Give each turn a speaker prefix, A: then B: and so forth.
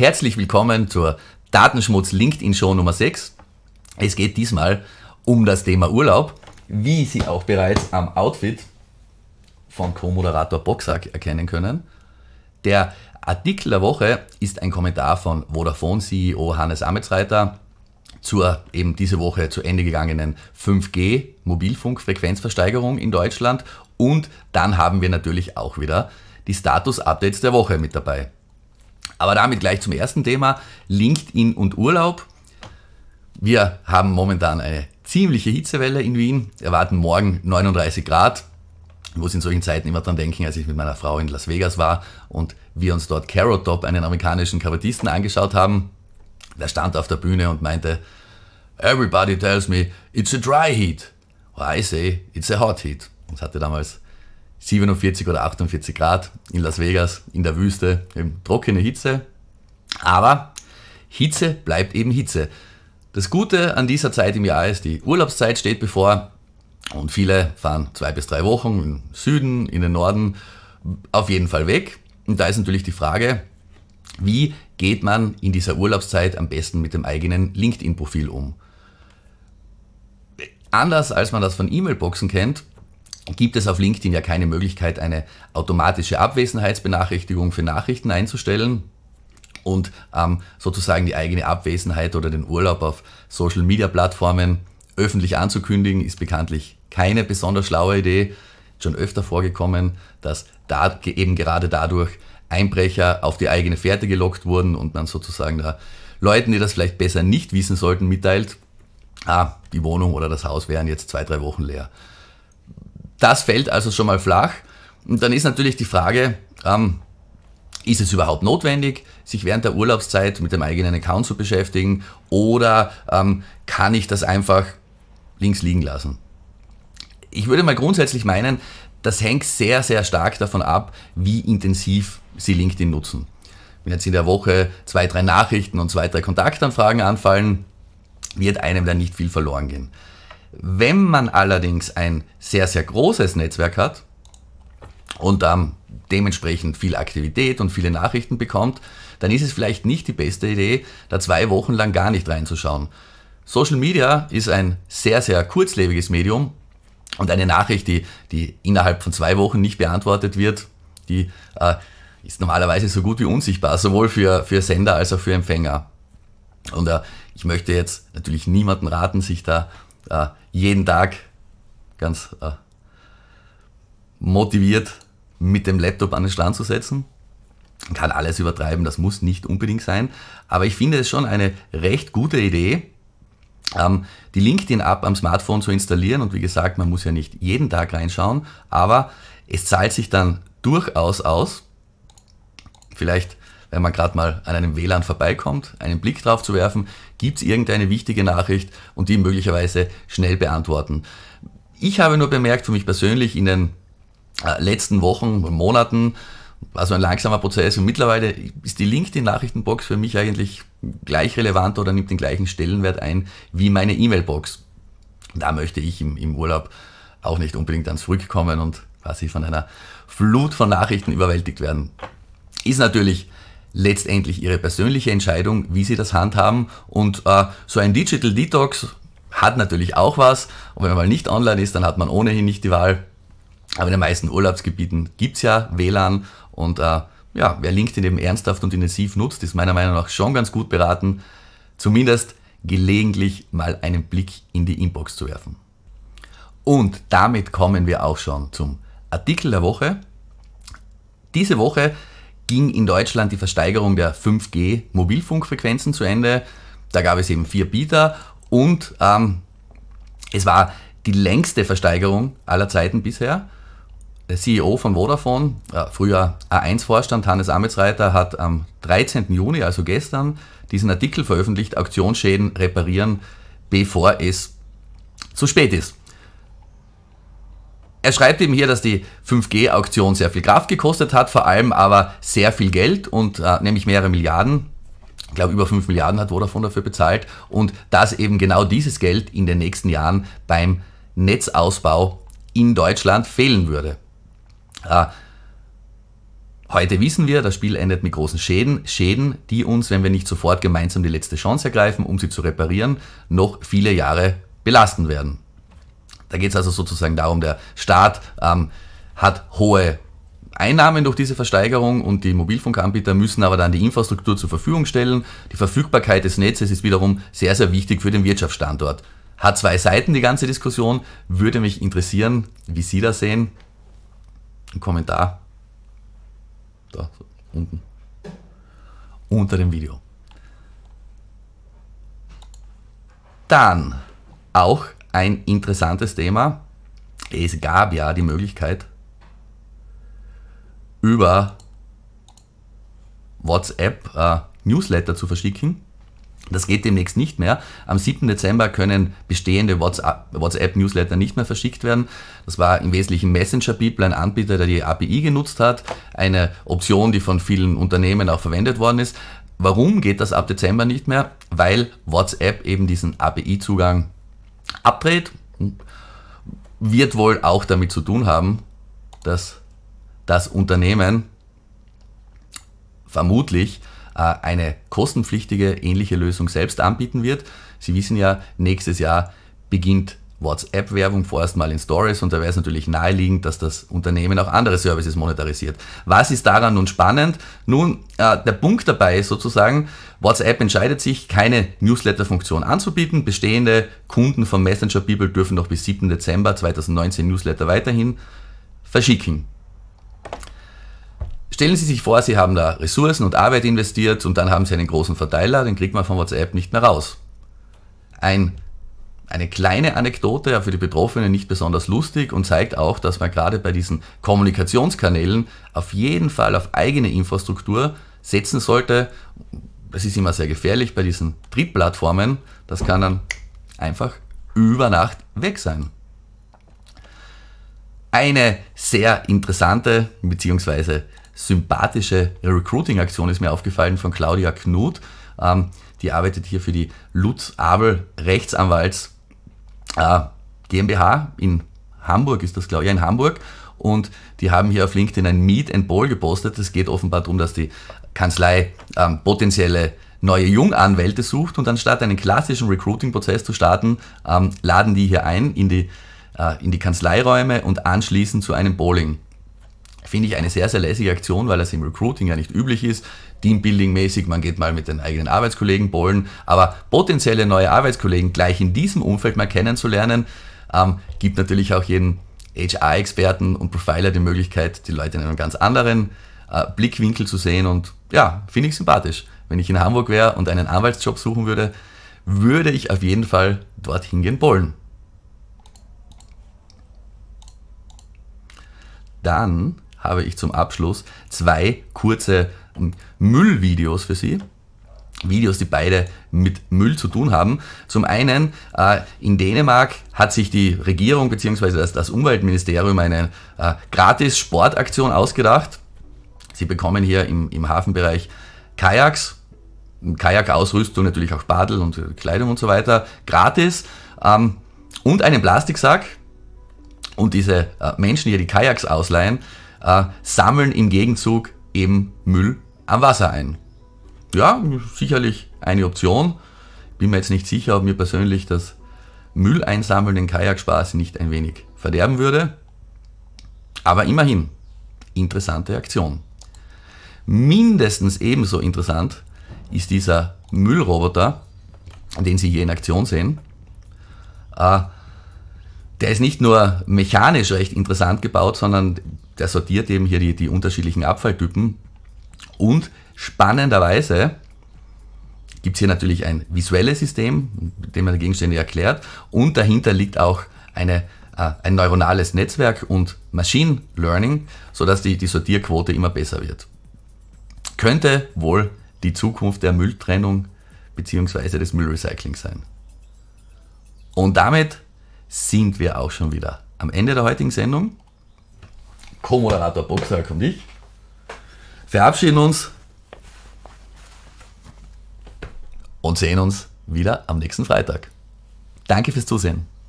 A: Herzlich willkommen zur Datenschmutz LinkedIn Show Nummer 6. Es geht diesmal um das Thema Urlaub, wie Sie auch bereits am Outfit von Co-Moderator Boxsack erkennen können. Der Artikel der Woche ist ein Kommentar von Vodafone CEO Hannes Ametsreiter zur eben diese Woche zu Ende gegangenen 5G Mobilfunkfrequenzversteigerung in Deutschland und dann haben wir natürlich auch wieder die Status-Updates der Woche mit dabei. Aber damit gleich zum ersten Thema, LinkedIn und Urlaub. Wir haben momentan eine ziemliche Hitzewelle in Wien, erwarten morgen 39 Grad. Ich muss in solchen Zeiten immer dran denken, als ich mit meiner Frau in Las Vegas war und wir uns dort Carrot Top, einen amerikanischen Kabarettisten, angeschaut haben. Der stand auf der Bühne und meinte, Everybody tells me it's a dry heat. Well, oh, I say it's a hot heat. Und hatte damals 47 oder 48 Grad in Las Vegas, in der Wüste, eben trockene Hitze. Aber Hitze bleibt eben Hitze. Das Gute an dieser Zeit im Jahr ist, die Urlaubszeit steht bevor und viele fahren zwei bis drei Wochen im Süden, in den Norden auf jeden Fall weg. Und da ist natürlich die Frage, wie geht man in dieser Urlaubszeit am besten mit dem eigenen LinkedIn-Profil um? Anders als man das von E-Mail-Boxen kennt, gibt es auf LinkedIn ja keine Möglichkeit, eine automatische Abwesenheitsbenachrichtigung für Nachrichten einzustellen und ähm, sozusagen die eigene Abwesenheit oder den Urlaub auf Social-Media-Plattformen öffentlich anzukündigen, ist bekanntlich keine besonders schlaue Idee. Schon öfter vorgekommen, dass da eben gerade dadurch Einbrecher auf die eigene Fährte gelockt wurden und man sozusagen da Leuten, die das vielleicht besser nicht wissen sollten, mitteilt, ah, die Wohnung oder das Haus wären jetzt zwei, drei Wochen leer. Das fällt also schon mal flach. Und dann ist natürlich die Frage, ähm, ist es überhaupt notwendig, sich während der Urlaubszeit mit dem eigenen Account zu beschäftigen oder ähm, kann ich das einfach links liegen lassen? Ich würde mal grundsätzlich meinen, das hängt sehr, sehr stark davon ab, wie intensiv Sie LinkedIn nutzen. Wenn jetzt in der Woche zwei, drei Nachrichten und zwei, drei Kontaktanfragen anfallen, wird einem da nicht viel verloren gehen. Wenn man allerdings ein sehr, sehr großes Netzwerk hat und ähm, dementsprechend viel Aktivität und viele Nachrichten bekommt, dann ist es vielleicht nicht die beste Idee, da zwei Wochen lang gar nicht reinzuschauen. Social Media ist ein sehr, sehr kurzlebiges Medium und eine Nachricht, die, die innerhalb von zwei Wochen nicht beantwortet wird, die äh, ist normalerweise so gut wie unsichtbar, sowohl für, für Sender als auch für Empfänger. Und äh, ich möchte jetzt natürlich niemanden raten, sich da äh, jeden Tag ganz äh, motiviert mit dem Laptop an den Strand zu setzen. Man Kann alles übertreiben, das muss nicht unbedingt sein. Aber ich finde es schon eine recht gute Idee, ähm, die LinkedIn-App am Smartphone zu installieren. Und wie gesagt, man muss ja nicht jeden Tag reinschauen, aber es zahlt sich dann durchaus aus, vielleicht wenn man gerade mal an einem WLAN vorbeikommt, einen Blick drauf zu werfen, gibt es irgendeine wichtige Nachricht und die möglicherweise schnell beantworten. Ich habe nur bemerkt für mich persönlich in den äh, letzten Wochen, Monaten, war so ein langsamer Prozess und mittlerweile ist die LinkedIn-Nachrichtenbox für mich eigentlich gleich relevant oder nimmt den gleichen Stellenwert ein wie meine E-Mail-Box. Da möchte ich im, im Urlaub auch nicht unbedingt ans Früh und quasi von einer Flut von Nachrichten überwältigt werden. Ist natürlich letztendlich ihre persönliche Entscheidung, wie sie das handhaben. Und äh, so ein Digital Detox hat natürlich auch was. Und wenn man mal nicht online ist, dann hat man ohnehin nicht die Wahl. Aber in den meisten Urlaubsgebieten gibt es ja WLAN. Und äh, ja, wer LinkedIn eben ernsthaft und intensiv nutzt, ist meiner Meinung nach schon ganz gut beraten, zumindest gelegentlich mal einen Blick in die Inbox zu werfen. Und damit kommen wir auch schon zum Artikel der Woche. Diese Woche ging in Deutschland die Versteigerung der 5G-Mobilfunkfrequenzen zu Ende. Da gab es eben vier Bieter und ähm, es war die längste Versteigerung aller Zeiten bisher. Der CEO von Vodafone, äh, früher A1-Vorstand Hannes Ametsreiter, hat am 13. Juni, also gestern, diesen Artikel veröffentlicht, Auktionsschäden reparieren, bevor es zu spät ist. Er schreibt eben hier, dass die 5G-Auktion sehr viel Kraft gekostet hat, vor allem aber sehr viel Geld und äh, nämlich mehrere Milliarden. Ich glaube, über 5 Milliarden hat Vodafone dafür bezahlt und dass eben genau dieses Geld in den nächsten Jahren beim Netzausbau in Deutschland fehlen würde. Äh, Heute wissen wir, das Spiel endet mit großen Schäden. Schäden, die uns, wenn wir nicht sofort gemeinsam die letzte Chance ergreifen, um sie zu reparieren, noch viele Jahre belasten werden. Da geht es also sozusagen darum, der Staat ähm, hat hohe Einnahmen durch diese Versteigerung und die Mobilfunkanbieter müssen aber dann die Infrastruktur zur Verfügung stellen. Die Verfügbarkeit des Netzes ist wiederum sehr, sehr wichtig für den Wirtschaftsstandort. Hat zwei Seiten die ganze Diskussion. Würde mich interessieren, wie Sie das sehen. Ein Kommentar. Da, so, unten. Unter dem Video. Dann auch ein interessantes Thema. Es gab ja die Möglichkeit, über WhatsApp äh, Newsletter zu verschicken. Das geht demnächst nicht mehr. Am 7. Dezember können bestehende WhatsApp-Newsletter nicht mehr verschickt werden. Das war im Wesentlichen Messenger People, ein Anbieter, der die API genutzt hat. Eine Option, die von vielen Unternehmen auch verwendet worden ist. Warum geht das ab Dezember nicht mehr? Weil WhatsApp eben diesen API-Zugang abdreht, wird wohl auch damit zu tun haben, dass das Unternehmen vermutlich äh, eine kostenpflichtige ähnliche Lösung selbst anbieten wird. Sie wissen ja, nächstes Jahr beginnt WhatsApp-Werbung vorerst mal in Stories und da wäre es natürlich naheliegend, dass das Unternehmen auch andere Services monetarisiert. Was ist daran nun spannend? Nun, äh, der Punkt dabei ist sozusagen, WhatsApp entscheidet sich, keine Newsletter-Funktion anzubieten. Bestehende Kunden von Messenger People dürfen noch bis 7. Dezember 2019 Newsletter weiterhin verschicken. Stellen Sie sich vor, Sie haben da Ressourcen und Arbeit investiert und dann haben Sie einen großen Verteiler, den kriegt man von WhatsApp nicht mehr raus. Ein eine kleine Anekdote, ja für die Betroffenen nicht besonders lustig und zeigt auch, dass man gerade bei diesen Kommunikationskanälen auf jeden Fall auf eigene Infrastruktur setzen sollte. Das ist immer sehr gefährlich bei diesen Drittplattformen. Das kann dann einfach über Nacht weg sein. Eine sehr interessante bzw. sympathische Recruiting-Aktion ist mir aufgefallen von Claudia Knut. Ähm, die arbeitet hier für die Lutz Abel Rechtsanwalts äh, GmbH in Hamburg ist das, glaube ich, ja, in Hamburg. Und die haben hier auf LinkedIn ein Meet and Ball gepostet. Es geht offenbar darum, dass die Kanzlei ähm, potenzielle neue Junganwälte sucht und anstatt einen klassischen Recruiting-Prozess zu starten, ähm, laden die hier ein in die, äh, in die Kanzleiräume und anschließend zu einem Bowling. Finde ich eine sehr, sehr lässige Aktion, weil das im Recruiting ja nicht üblich ist. Teambuilding-mäßig, man geht mal mit den eigenen Arbeitskollegen bollen, aber potenzielle neue Arbeitskollegen gleich in diesem Umfeld mal kennenzulernen, ähm, gibt natürlich auch jeden HR-Experten und Profiler die Möglichkeit, die Leute in einem ganz anderen äh, Blickwinkel zu sehen und ja, finde ich sympathisch. Wenn ich in Hamburg wäre und einen Anwaltsjob suchen würde, würde ich auf jeden Fall dorthin gehen bollen. Dann habe ich zum Abschluss zwei kurze ähm, Müllvideos für Sie. Videos, die beide mit Müll zu tun haben. Zum einen, äh, in Dänemark hat sich die Regierung bzw. Das, Umweltministerium eine äh, gratis Sportaktion ausgedacht. Sie bekommen hier im, im Hafenbereich Kajaks, Kajakausrüstung, natürlich auch Badel und äh, Kleidung und so weiter, gratis ähm, und einen Plastiksack. Und diese äh, Menschen, hier die Kajaks ausleihen, äh, sammeln im Gegenzug eben Müll am Wasser ein. Ja, sicherlich eine Option. Bin mir jetzt nicht sicher, ob mir persönlich das Müll einsammeln den Kajakspaß nicht ein wenig verderben würde. Aber immerhin, interessante Aktion. Mindestens ebenso interessant ist dieser Müllroboter, den Sie hier in Aktion sehen. Äh, der ist nicht nur mechanisch recht interessant gebaut, sondern der sortiert eben hier die, die unterschiedlichen Abfalltypen. Und spannenderweise gibt es hier natürlich ein visuelles System, mit dem man die Gegenstände erklärt. Und dahinter liegt auch eine, äh, ein neuronales Netzwerk und Machine Learning, sodass die, die Sortierquote immer besser wird. Könnte wohl die Zukunft der Mülltrennung bzw. des Müllrecyclings sein. Und damit sind wir auch schon wieder am Ende der heutigen Sendung. Co-Moderator Boxerk und ich verabschieden uns und sehen uns wieder am nächsten Freitag. Danke fürs Zusehen.